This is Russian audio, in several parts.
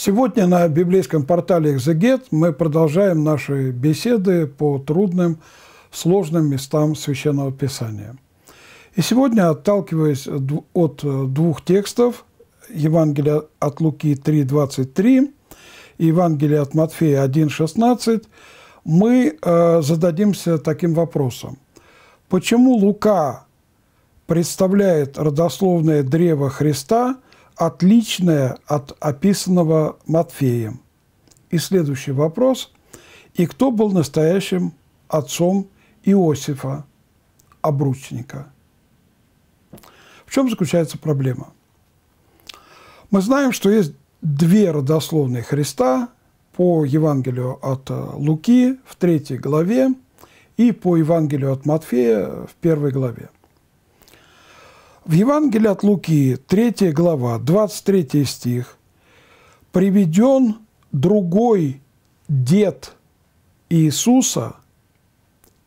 Сегодня на библейском портале «Экзегет» мы продолжаем наши беседы по трудным, сложным местам Священного Писания. И сегодня, отталкиваясь от э, двух текстов Евангелия от Луки 3.23 и Евангелия от Матфея 1.16, мы э, зададимся таким вопросом. Почему Лука представляет родословное древо Христа – отличное от описанного Матфеем. И следующий вопрос. И кто был настоящим отцом Иосифа, обручника? В чем заключается проблема? Мы знаем, что есть две родословные Христа по Евангелию от э, Луки в третьей главе и по Евангелию от Матфея в первой главе. В Евангелии от Луки, 3 глава, 23 стих, приведен другой дед Иисуса,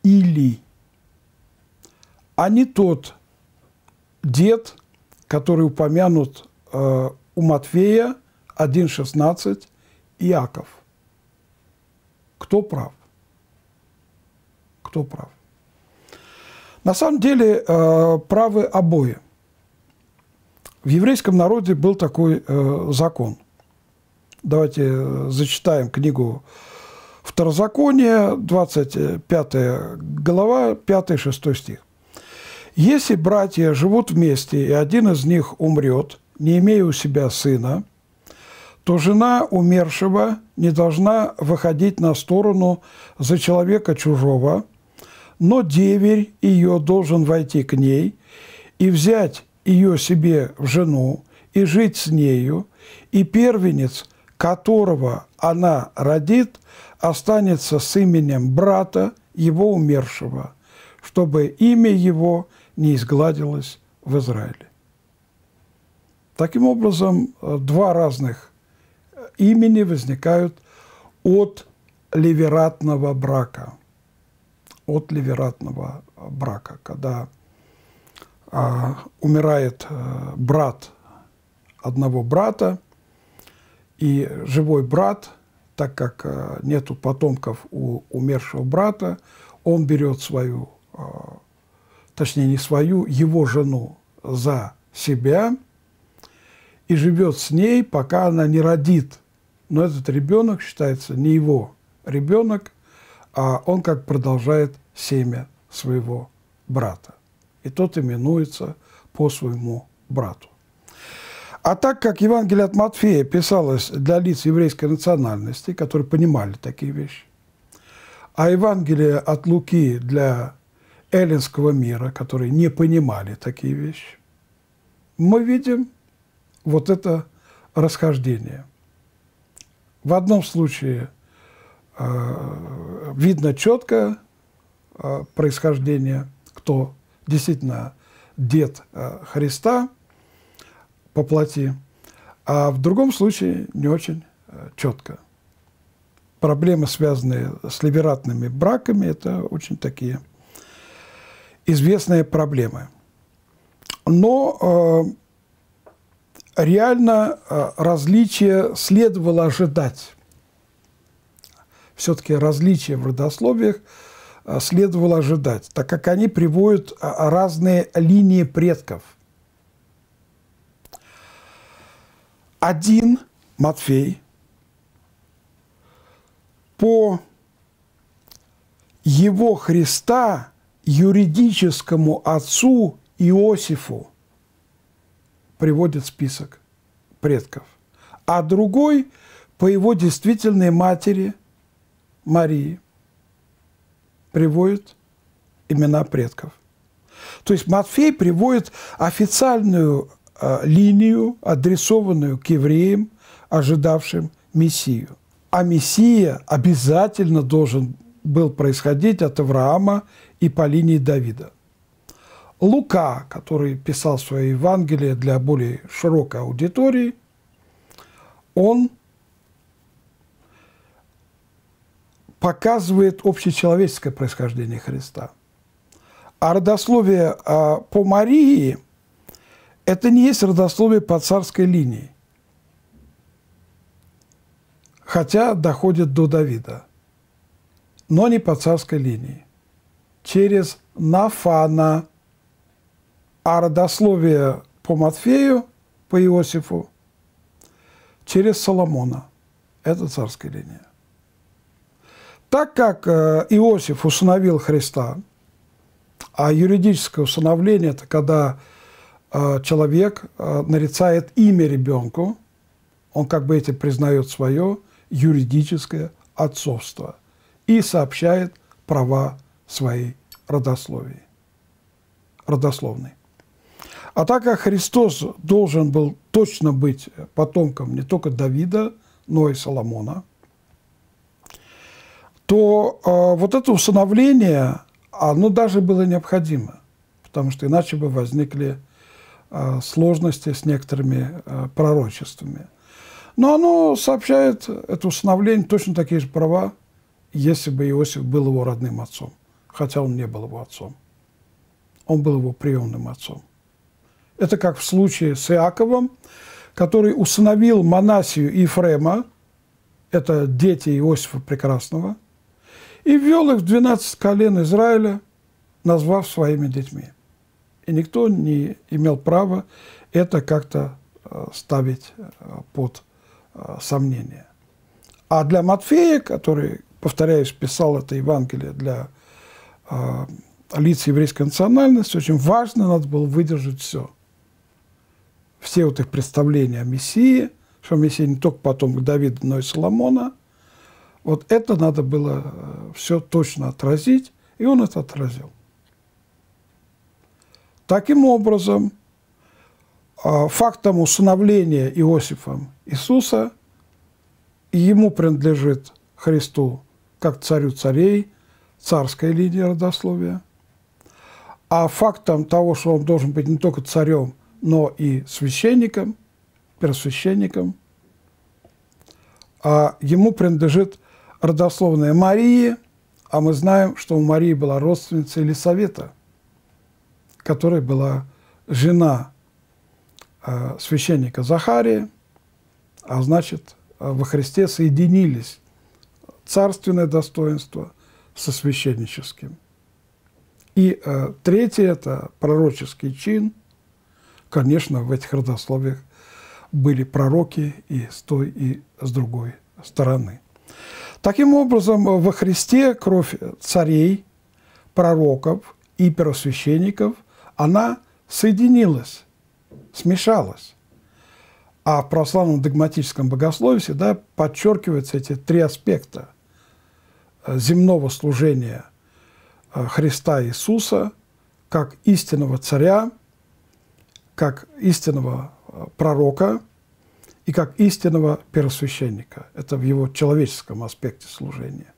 Или, а не тот дед, который упомянут э, у Матфея 1.16 Иаков. Кто прав? Кто прав? На самом деле э, правы обои – в еврейском народе был такой э, закон. Давайте э, зачитаем книгу Второзаконие, 25 глава, 5-6 стих. «Если братья живут вместе, и один из них умрет, не имея у себя сына, то жена умершего не должна выходить на сторону за человека чужого, но деверь ее должен войти к ней и взять ее себе в жену и жить с нею, и первенец, которого она родит, останется с именем брата его умершего, чтобы имя его не изгладилось в Израиле. Таким образом, э, два разных э, имени возникают от левератного брака. От левератного брака, когда а, умирает а, брат одного брата, и живой брат, так как а, нету потомков у умершего брата, он берет свою, а, точнее не свою, его жену за себя и живет с ней, пока она не родит. Но этот ребенок считается не его ребенок, а он как продолжает семя своего брата и тот именуется по своему брату. А так как Евангелие от Матфея писалось для лиц еврейской национальности, которые понимали такие вещи, а Евангелие от Луки для эллинского мира, которые не понимали такие вещи, мы видим вот это расхождение. В одном случае э, видно четко э, происхождение, кто действительно дед э, Христа по плоти, а в другом случае не очень э, четко. Проблемы, связанные с либератными браками, это очень такие известные проблемы. Но э, реально э, различия следовало ожидать. Все-таки различия в родословиях – Э, следовало ожидать, так как они приводят э, разные линии предков. Один Матфей по его Христа юридическому отцу Иосифу приводит список предков, а другой по его действительной матери Марии – приводит имена предков. То есть Матфей приводит официальную э, линию, адресованную к евреям, ожидавшим Мессию. А Мессия обязательно должен был происходить от Авраама и по линии Давида. Лука, который писал свое Евангелие для более широкой аудитории, он – показывает общечеловеческое происхождение Христа. А родословие а, по Марии – это не есть родословие по царской линии, хотя доходит до Давида, но не по царской линии, через Нафана, а родословие по Матфею, по Иосифу, через Соломона – это царская линия. Так как э, Иосиф усыновил Христа, а юридическое усыновление – это когда э, человек э, нарицает имя ребенку, он как бы этим признает свое юридическое отцовство и сообщает права своей родословии, родословной. А так как Христос должен был точно быть потомком не только Давида, но и Соломона – то э, вот это усыновление, оно даже было необходимо, потому что иначе бы возникли э, сложности с некоторыми э, пророчествами. Но оно сообщает, это усыновление, точно такие же права, если бы Иосиф был его родным отцом, хотя он не был его отцом. Он был его приемным отцом. Это как в случае с Иаковом, который усыновил Манасию и Ефрема, это дети Иосифа Прекрасного – и ввел их в 12 колен Израиля, назвав своими детьми. И никто не имел права это как-то э, ставить э, под э, сомнение. А для Матфея, который, повторяюсь, писал это Евангелие для лиц еврейской национальности, очень важно, надо было выдержать все. Все вот их представления о Мессии, что Мессия не только потом к Давиду, но и Соломона – вот это надо было э, все точно отразить, и он это отразил. Таким образом, э, фактом усыновления Иосифом Иисуса ему принадлежит Христу как царю царей, царской линии родословия. А фактом того, что он должен быть не только царем, но и священником, первосвященником, э, ему принадлежит родословная Марии, а мы знаем, что у Марии была родственница Елисавета, которая была жена э, священника Захария, а значит, э, во Христе соединились царственное достоинство со священническим. И э, третий – это пророческий чин. Конечно, в этих родословиях были пророки и с той, и с другой стороны. Таким образом, во Христе кровь царей, пророков и первосвященников, она соединилась, смешалась. А в православном догматическом богословии всегда подчеркиваются эти три аспекта э, земного служения э, Христа Иисуса как истинного царя, как истинного э, пророка – и как истинного первосвященника. Это в его человеческом аспекте служения.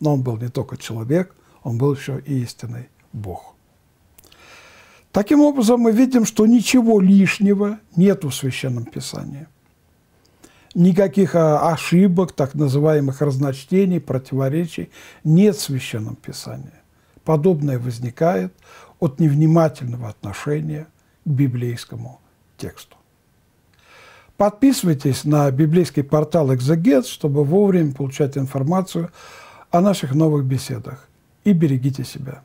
Но он был не только человек, он был еще и истинный Бог. Таким образом, мы видим, что ничего лишнего нет в Священном Писании. Никаких а, ошибок, так называемых разночтений, противоречий нет в Священном Писании. Подобное возникает от невнимательного отношения к библейскому тексту. Подписывайтесь на библейский портал «Экзегет», чтобы вовремя получать информацию о наших новых беседах. И берегите себя.